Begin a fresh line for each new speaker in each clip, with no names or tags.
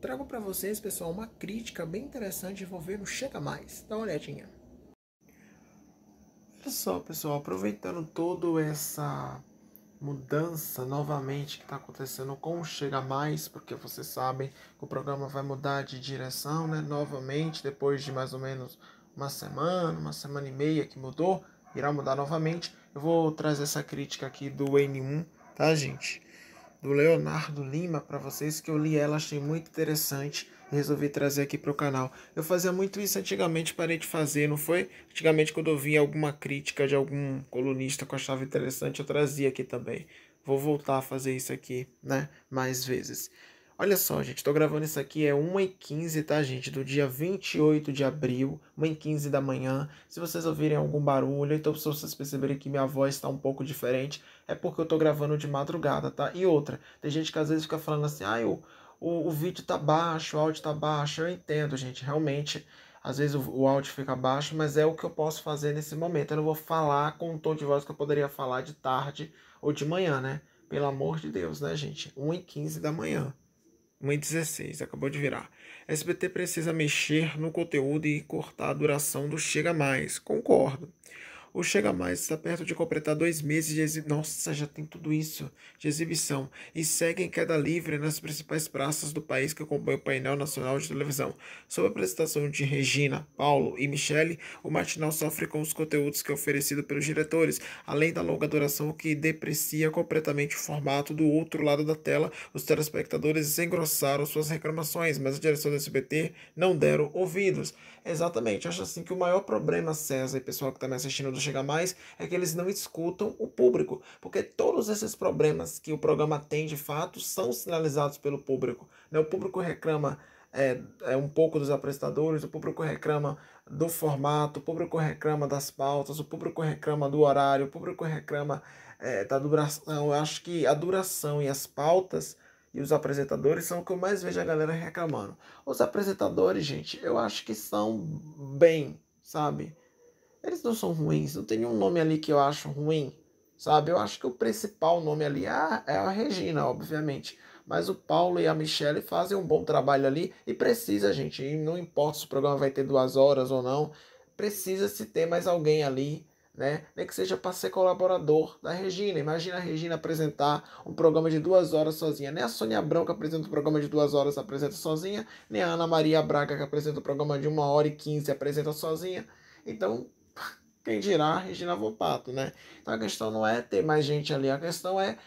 trago para vocês, pessoal, uma crítica bem interessante envolvendo Chega Mais. Dá uma olhadinha. Olha só, pessoal, aproveitando toda essa mudança novamente que está acontecendo com o Chega Mais, porque vocês sabem que o programa vai mudar de direção, né? Novamente, depois de mais ou menos uma semana, uma semana e meia que mudou, irá mudar novamente. Eu vou trazer essa crítica aqui do N1, tá, gente? do Leonardo Lima para vocês, que eu li ela, achei muito interessante e resolvi trazer aqui para o canal. Eu fazia muito isso antigamente, parei de fazer, não foi? Antigamente, quando eu via alguma crítica de algum colunista que eu achava interessante, eu trazia aqui também. Vou voltar a fazer isso aqui, né? Mais vezes. Olha só, gente, tô gravando isso aqui, é 1h15, tá, gente? Do dia 28 de abril, 1h15 da manhã. Se vocês ouvirem algum barulho, então se vocês perceberem que minha voz está um pouco diferente, é porque eu tô gravando de madrugada, tá? E outra, tem gente que às vezes fica falando assim, ah, o, o, o vídeo tá baixo, o áudio tá baixo. Eu entendo, gente, realmente, às vezes o, o áudio fica baixo, mas é o que eu posso fazer nesse momento. Eu não vou falar com o tom de voz que eu poderia falar de tarde ou de manhã, né? Pelo amor de Deus, né, gente? 1h15 da manhã. 1,16, acabou de virar. SBT precisa mexer no conteúdo e cortar a duração do Chega Mais. Concordo ou chega mais, está perto de completar dois meses de exibição. Nossa, já tem tudo isso de exibição. E segue em queda livre nas principais praças do país que acompanha o painel nacional de televisão. Sob a apresentação de Regina, Paulo e Michele, o matinal sofre com os conteúdos que é oferecido pelos diretores, além da longa duração que deprecia completamente o formato do outro lado da tela. Os telespectadores engrossaram suas reclamações, mas a direção do SBT não deram ouvidos. Exatamente, acho assim que o maior problema, César e pessoal que está me assistindo do chega mais, é que eles não escutam o público, porque todos esses problemas que o programa tem de fato são sinalizados pelo público. Né? O público reclama é, é um pouco dos apresentadores, o público reclama do formato, o público reclama das pautas, o público reclama do horário, o público reclama é, da duração. Eu acho que a duração e as pautas e os apresentadores são o que eu mais vejo a galera reclamando. Os apresentadores, gente, eu acho que são bem, sabe? eles não são ruins, não tem nenhum nome ali que eu acho ruim, sabe? Eu acho que o principal nome ali é a, é a Regina, obviamente. Mas o Paulo e a Michelle fazem um bom trabalho ali e precisa, gente. E não importa se o programa vai ter duas horas ou não, precisa se ter mais alguém ali né? Nem que seja para ser colaborador da Regina. Imagina a Regina apresentar um programa de duas horas sozinha. Nem a Sônia Abrão, que apresenta um programa de duas horas, apresenta sozinha. Nem a Ana Maria Braga, que apresenta um programa de uma hora e quinze, apresenta sozinha. Então, quem dirá Regina Vopato, né? Então a questão não é ter mais gente ali, a questão é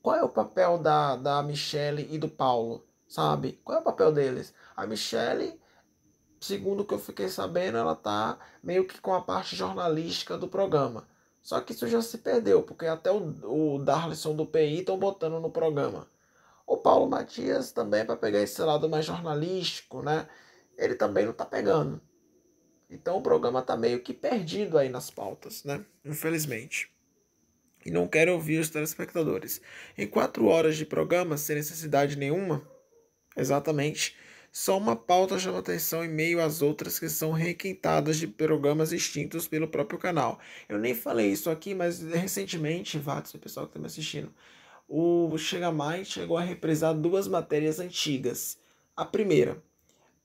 qual é o papel da, da Michelle e do Paulo, sabe? Qual é o papel deles? A Michelle, segundo o que eu fiquei sabendo, ela tá meio que com a parte jornalística do programa. Só que isso já se perdeu, porque até o, o Darlison do PI estão botando no programa. O Paulo Matias também, para pegar esse lado mais jornalístico, né? Ele também não tá pegando. Então o programa está meio que perdido aí nas pautas, né? Infelizmente. E não quero ouvir os telespectadores. Em quatro horas de programa, sem necessidade nenhuma, exatamente, só uma pauta chama atenção em meio às outras que são requintadas de programas extintos pelo próprio canal. Eu nem falei isso aqui, mas recentemente, Vatos, o pessoal que está me assistindo, o Chega Mais chegou a reprisar duas matérias antigas. A primeira,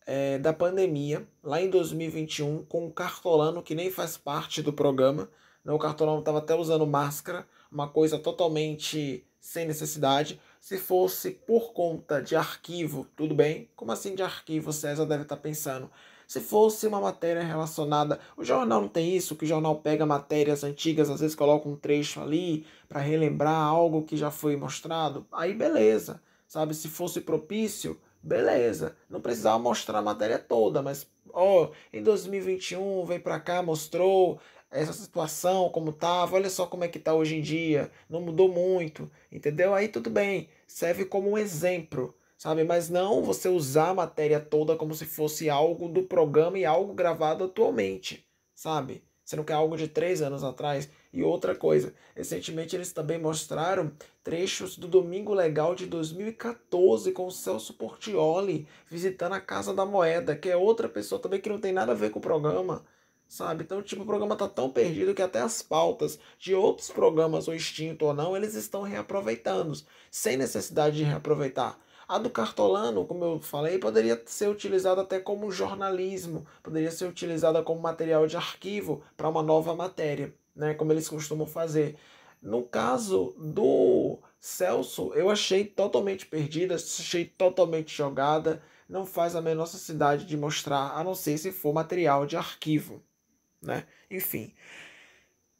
é, da pandemia, lá em 2021, com um cartolano que nem faz parte do programa. Né? O cartolano estava até usando máscara, uma coisa totalmente sem necessidade. Se fosse por conta de arquivo, tudo bem. Como assim de arquivo? César deve estar tá pensando. Se fosse uma matéria relacionada. O jornal não tem isso, que o jornal pega matérias antigas, às vezes coloca um trecho ali para relembrar algo que já foi mostrado. Aí beleza, sabe? Se fosse propício, Beleza, não precisava mostrar a matéria toda, mas ó, oh, em 2021 veio para cá, mostrou essa situação como tava, olha só como é que tá hoje em dia, não mudou muito, entendeu? Aí tudo bem, serve como um exemplo, sabe? Mas não você usar a matéria toda como se fosse algo do programa e algo gravado atualmente, sabe? sendo que é algo de três anos atrás. E outra coisa, recentemente eles também mostraram trechos do Domingo Legal de 2014 com o Celso Portioli visitando a Casa da Moeda, que é outra pessoa também que não tem nada a ver com o programa. Sabe? Então, tipo, o programa tá tão perdido que até as pautas de outros programas, ou extinto ou não, eles estão reaproveitando, sem necessidade de reaproveitar. A do cartolano, como eu falei, poderia ser utilizada até como jornalismo, poderia ser utilizada como material de arquivo para uma nova matéria, né, como eles costumam fazer. No caso do Celso, eu achei totalmente perdida, achei totalmente jogada, não faz a menor necessidade de mostrar, a não ser se for material de arquivo, né? Enfim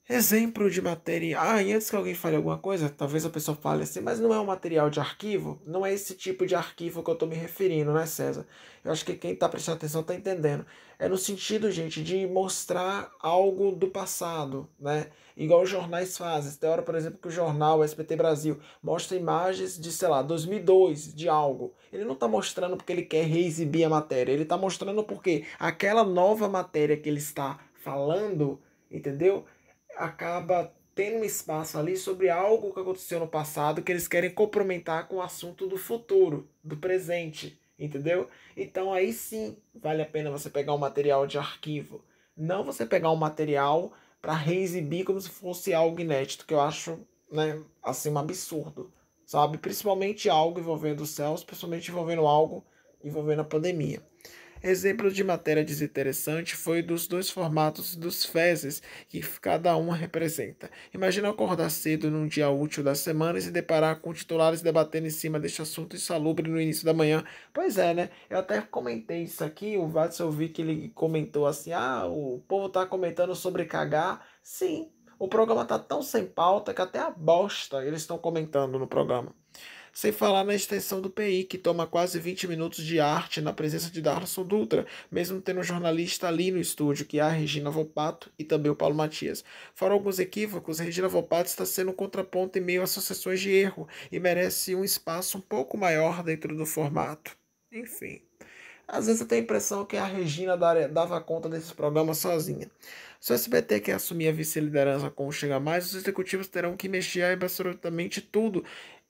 exemplo de material. Ah, e antes que alguém fale alguma coisa, talvez a pessoa fale assim, mas não é um material de arquivo? Não é esse tipo de arquivo que eu estou me referindo, né, César? Eu acho que quem está prestando atenção está entendendo. É no sentido, gente, de mostrar algo do passado, né? Igual os jornais fazem. Tem hora, por exemplo, que o jornal o SBT Brasil mostra imagens de, sei lá, 2002, de algo. Ele não está mostrando porque ele quer reexibir a matéria. Ele está mostrando porque aquela nova matéria que ele está falando entendeu? acaba tendo um espaço ali sobre algo que aconteceu no passado que eles querem complementar com o assunto do futuro, do presente, entendeu? Então aí sim vale a pena você pegar um material de arquivo, não você pegar um material para reexibir como se fosse algo inédito, que eu acho, né, assim um absurdo, sabe? Principalmente algo envolvendo os céus, principalmente envolvendo algo envolvendo a pandemia. Exemplo de matéria desinteressante foi dos dois formatos dos fezes que cada um representa. Imagina acordar cedo num dia útil da semana e se deparar com titulares debatendo em cima deste assunto insalubre no início da manhã. Pois é, né? Eu até comentei isso aqui, o Watson eu vi que ele comentou assim: ah, o povo tá comentando sobre cagar. Sim, o programa tá tão sem pauta que até a bosta eles estão comentando no programa. Sem falar na extensão do PI, que toma quase 20 minutos de arte na presença de Darson Dutra, mesmo tendo um jornalista ali no estúdio, que é a Regina Volpato e também o Paulo Matias. Fora alguns equívocos, Regina Volpato está sendo um contraponto em meio a sucessões de erro e merece um espaço um pouco maior dentro do formato. Enfim. Às vezes eu tenho a impressão que a Regina dava conta desses programas sozinha. Se o SBT quer assumir a vice-liderança com o chega mais, os executivos terão que mexer absolutamente tudo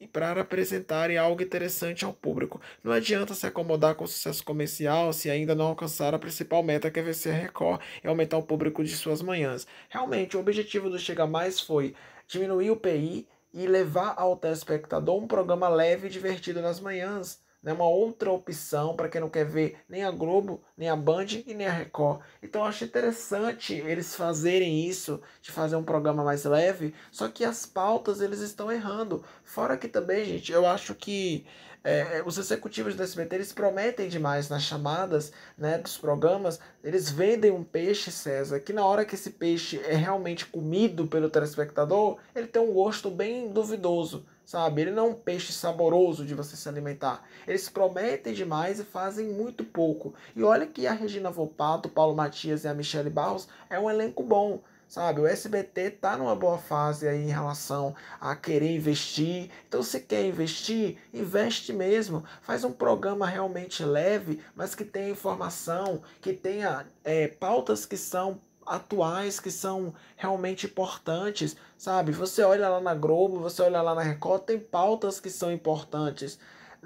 e para apresentarem algo interessante ao público. Não adianta se acomodar com o sucesso comercial se ainda não alcançar a principal meta que é vencer Record e aumentar o público de suas manhãs. Realmente, o objetivo do Chega Mais foi diminuir o PI e levar ao telespectador um programa leve e divertido nas manhãs, né, uma outra opção para quem não quer ver nem a Globo, nem a Band e nem a Record. Então eu acho interessante eles fazerem isso, de fazer um programa mais leve, só que as pautas eles estão errando. Fora que também, gente, eu acho que é, é, os executivos do SBT eles prometem demais nas chamadas né, dos programas, eles vendem um peixe, César, que na hora que esse peixe é realmente comido pelo telespectador, ele tem um gosto bem duvidoso sabe? Ele não é um peixe saboroso de você se alimentar. Eles prometem demais e fazem muito pouco. E olha que a Regina Volpato, Paulo Matias e a Michelle Barros é um elenco bom. Sabe, o SBT tá numa boa fase aí em relação a querer investir. Então, se quer investir, investe mesmo. Faz um programa realmente leve, mas que tenha informação, que tenha é, pautas que são atuais que são realmente importantes, sabe? Você olha lá na Globo, você olha lá na Record, tem pautas que são importantes.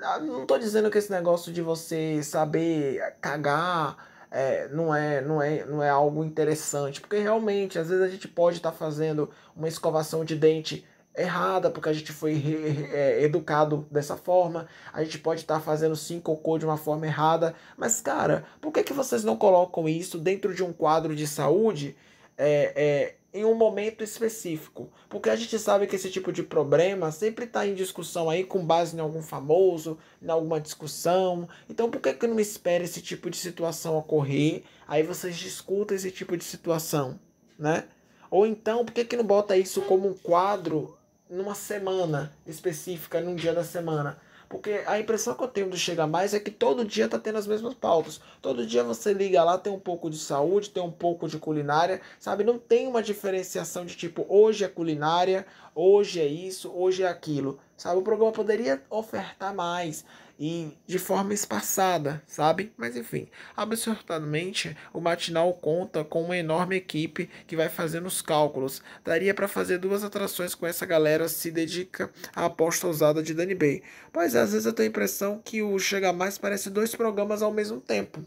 Ah, não tô dizendo que esse negócio de você saber cagar é, não, é, não, é, não é algo interessante. Porque realmente, às vezes a gente pode estar tá fazendo uma escovação de dente errada, porque a gente foi é, educado dessa forma, a gente pode estar tá fazendo sim cocô de uma forma errada, mas cara, por que, que vocês não colocam isso dentro de um quadro de saúde é, é em um momento específico. Porque a gente sabe que esse tipo de problema sempre está em discussão aí com base em algum famoso, em alguma discussão. Então por que, que não espera esse tipo de situação ocorrer? Aí vocês discutem esse tipo de situação, né? Ou então, por que, que não bota isso como um quadro numa semana específica, num dia da semana? Porque a impressão que eu tenho do Chega Mais é que todo dia tá tendo as mesmas pautas. Todo dia você liga lá, tem um pouco de saúde, tem um pouco de culinária, sabe? Não tem uma diferenciação de tipo, hoje é culinária, hoje é isso, hoje é aquilo, sabe? O programa poderia ofertar mais em, de forma espaçada, sabe? Mas enfim, absurdamente, o matinal conta com uma enorme equipe que vai fazendo os cálculos. Daria para fazer duas atrações com essa galera se dedica à aposta usada de Danny Bay. Mas é, às vezes eu tenho a impressão que o Chega Mais parece dois programas ao mesmo tempo.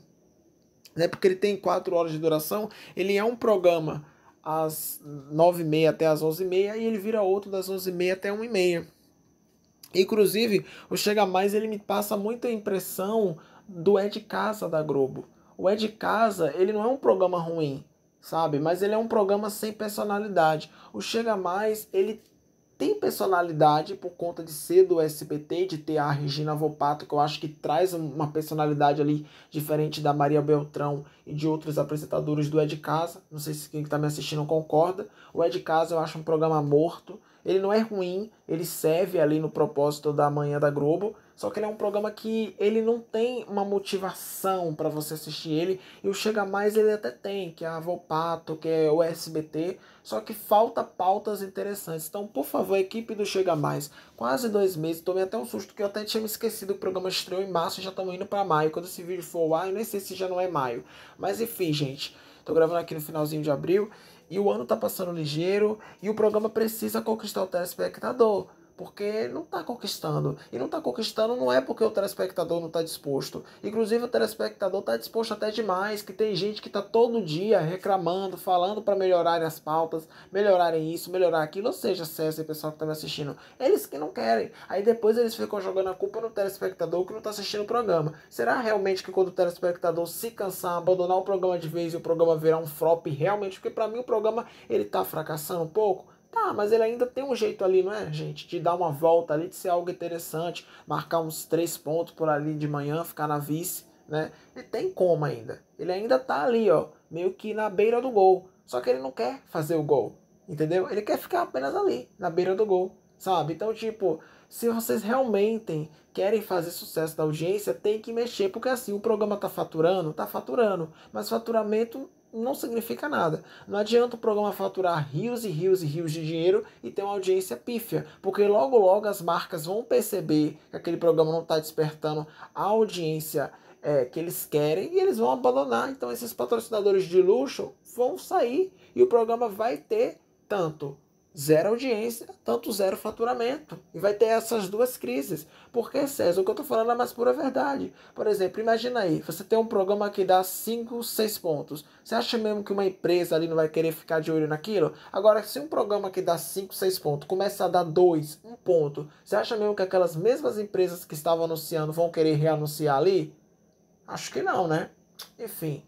Né? Porque ele tem quatro horas de duração, ele é um programa às nove e meia até às onze e meia e ele vira outro das onze e meia até uma e meia. Inclusive, o Chega Mais ele me passa muito a impressão do É de Casa da Globo. O É de Casa, ele não é um programa ruim, sabe? Mas ele é um programa sem personalidade. O Chega Mais, ele tem personalidade por conta de ser do SBT, de ter a Regina Vopato que eu acho que traz uma personalidade ali diferente da Maria Beltrão e de outros apresentadores do É de Casa. Não sei se quem está me assistindo concorda. O É de Casa eu acho um programa morto ele não é ruim, ele serve ali no propósito da manhã da Globo, só que ele é um programa que ele não tem uma motivação para você assistir ele, e o Chega Mais ele até tem, que é a Volpato, que é o SBT, só que falta pautas interessantes. Então, por favor, equipe do Chega Mais, quase dois meses, tomei até um susto que eu até tinha me esquecido, o programa estreou em março e já estamos indo para maio. Quando esse vídeo for ao ar, eu nem sei se já não é maio. Mas enfim, gente, tô gravando aqui no finalzinho de abril e o ano está passando ligeiro e o programa precisa conquistar o telespectador porque não está conquistando. E não está conquistando não é porque o telespectador não está disposto. Inclusive o telespectador está disposto até demais, que tem gente que está todo dia reclamando, falando para melhorarem as pautas, melhorarem isso, melhorar aquilo. Ou seja, César e pessoal que está me assistindo, eles que não querem. Aí depois eles ficam jogando a culpa no telespectador que não está assistindo o programa. Será realmente que quando o telespectador se cansar, abandonar o programa de vez e o programa virar um flop realmente? Porque para mim o programa ele está fracassando um pouco. Tá, mas ele ainda tem um jeito ali, não é, gente? De dar uma volta ali, de ser algo interessante, marcar uns três pontos por ali de manhã, ficar na vice, né? Ele tem como ainda. Ele ainda tá ali, ó, meio que na beira do gol. Só que ele não quer fazer o gol, entendeu? Ele quer ficar apenas ali, na beira do gol, sabe? Então, tipo, se vocês realmente querem fazer sucesso da audiência, tem que mexer, porque assim, o programa tá faturando, tá faturando, mas faturamento não significa nada. Não adianta o programa faturar rios e rios e rios de dinheiro e ter uma audiência pífia, porque logo logo as marcas vão perceber que aquele programa não está despertando a audiência é, que eles querem e eles vão abandonar. Então esses patrocinadores de luxo vão sair e o programa vai ter tanto Zero audiência, tanto zero faturamento. E vai ter essas duas crises. Porque, César, o que eu estou falando é mais pura verdade. Por exemplo, imagina aí, você tem um programa que dá 5, 6 pontos. Você acha mesmo que uma empresa ali não vai querer ficar de olho naquilo? Agora, se um programa que dá 5, 6 pontos começa a dar 2, 1 um ponto, você acha mesmo que aquelas mesmas empresas que estavam anunciando vão querer reanunciar ali? Acho que não, né? Enfim,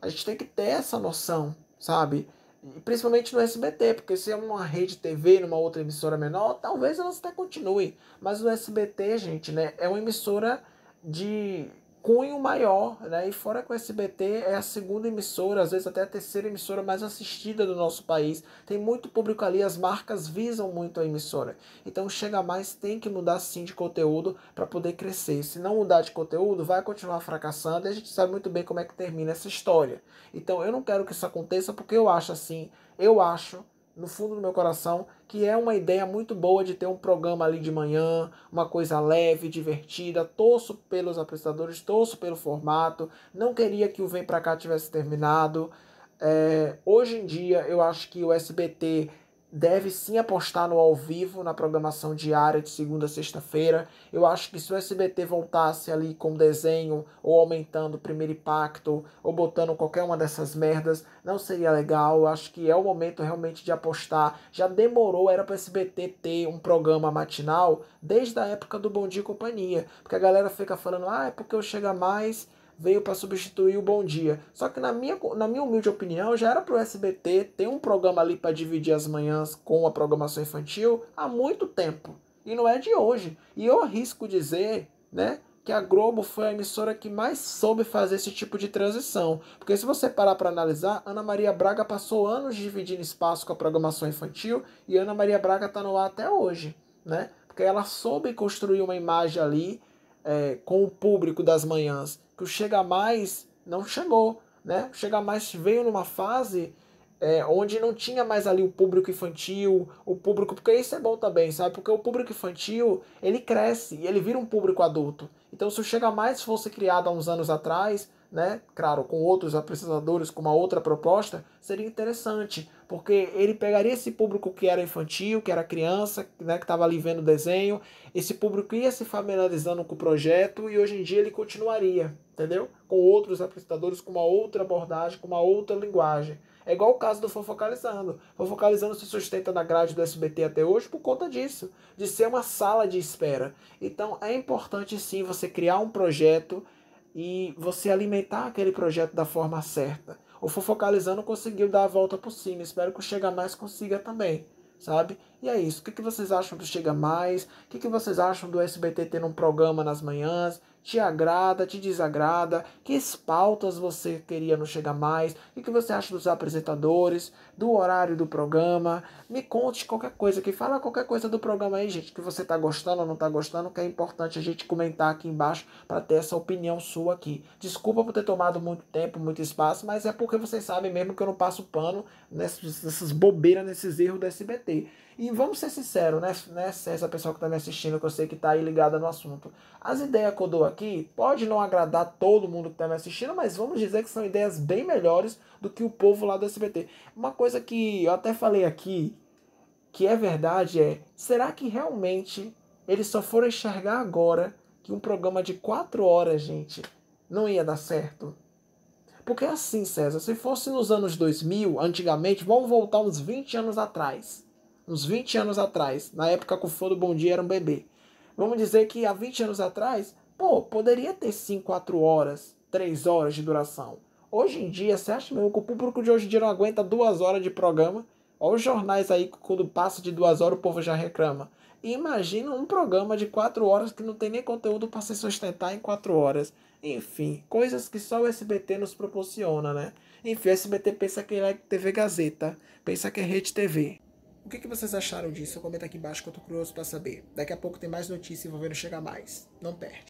a gente tem que ter essa noção, sabe? principalmente no SBT, porque se é uma rede TV, numa outra emissora menor, talvez elas até continuem. Mas o SBT, gente, né, é uma emissora de cunho maior, né? E fora que o SBT é a segunda emissora, às vezes até a terceira emissora mais assistida do nosso país. Tem muito público ali, as marcas visam muito a emissora. Então chega mais, tem que mudar sim de conteúdo para poder crescer. Se não mudar de conteúdo, vai continuar fracassando e a gente sabe muito bem como é que termina essa história. Então eu não quero que isso aconteça porque eu acho assim, eu acho no fundo do meu coração, que é uma ideia muito boa de ter um programa ali de manhã, uma coisa leve, divertida. Torço pelos apresentadores, torço pelo formato. Não queria que o Vem Pra Cá tivesse terminado. É, hoje em dia, eu acho que o SBT deve sim apostar no ao vivo, na programação diária de segunda a sexta-feira. Eu acho que se o SBT voltasse ali com desenho, ou aumentando o primeiro impacto, ou botando qualquer uma dessas merdas, não seria legal. Eu acho que é o momento realmente de apostar. Já demorou, era para o SBT ter um programa matinal desde a época do Bom Dia e Companhia, porque a galera fica falando, ah, é porque eu chega mais veio para substituir o Bom Dia. Só que na minha, na minha humilde opinião, já era pro SBT ter um programa ali para dividir as manhãs com a programação infantil há muito tempo. E não é de hoje. E eu arrisco dizer, né, que a Globo foi a emissora que mais soube fazer esse tipo de transição. Porque se você parar para analisar, Ana Maria Braga passou anos dividindo espaço com a programação infantil e Ana Maria Braga está no ar até hoje, né? Porque ela soube construir uma imagem ali é, com o público das manhãs, que o Chega Mais não chegou. Né? O Chega Mais veio numa fase é, onde não tinha mais ali o público infantil, o público, porque isso é bom também, sabe? Porque o público infantil, ele cresce e ele vira um público adulto. Então, se o Chega Mais fosse criado há uns anos atrás, né? Claro, com outros apresentadores, com uma outra proposta, seria interessante porque ele pegaria esse público que era infantil, que era criança, né, que estava ali vendo o desenho, esse público ia se familiarizando com o projeto e hoje em dia ele continuaria, entendeu? Com outros apresentadores, com uma outra abordagem, com uma outra linguagem. É igual o caso do Fofocalizando. Fofocalizando se sustenta na grade do SBT até hoje por conta disso, de ser uma sala de espera. Então é importante sim você criar um projeto e você alimentar aquele projeto da forma certa. O Fofocalizando conseguiu dar a volta por cima. Espero que o Chega Mais consiga também, sabe? E é isso. O que, que vocês acham do Chega Mais? O que, que vocês acham do SBT ter um programa nas manhãs? te agrada, te desagrada, que pautas você queria não chegar mais, o que você acha dos apresentadores, do horário do programa. Me conte qualquer coisa aqui, fala qualquer coisa do programa aí, gente, que você tá gostando ou não tá gostando, que é importante a gente comentar aqui embaixo para ter essa opinião sua aqui. Desculpa por ter tomado muito tempo, muito espaço, mas é porque vocês sabem mesmo que eu não passo pano nessas, nessas bobeiras, nesses erros do SBT. E vamos ser sinceros, né, né essa pessoa que está me assistindo, que eu sei que está aí ligada no assunto. As ideias que eu dou aqui pode não agradar todo mundo que está me assistindo, mas vamos dizer que são ideias bem melhores do que o povo lá do SBT. Uma coisa que eu até falei aqui, que é verdade, é: será que realmente eles só foram enxergar agora que um programa de quatro horas, gente, não ia dar certo? Porque é assim, César, se fosse nos anos 2000, antigamente, vamos voltar uns 20 anos atrás uns 20 anos atrás, na época que o fã do Bom Dia era um bebê. Vamos dizer que há 20 anos atrás, pô, poderia ter sim 4 horas, 3 horas de duração. Hoje em dia, você acha mesmo que o público de hoje em dia não aguenta 2 horas de programa? Olha os jornais aí, quando passa de 2 horas o povo já reclama. imagina um programa de 4 horas que não tem nem conteúdo para se sustentar em 4 horas. Enfim, coisas que só o SBT nos proporciona, né? Enfim, o SBT pensa que é TV Gazeta, pensa que é Rede TV. O que, que vocês acharam disso? Comenta aqui embaixo que eu tô curioso pra saber. Daqui a pouco tem mais notícias envolvendo Chega Mais. Não perde.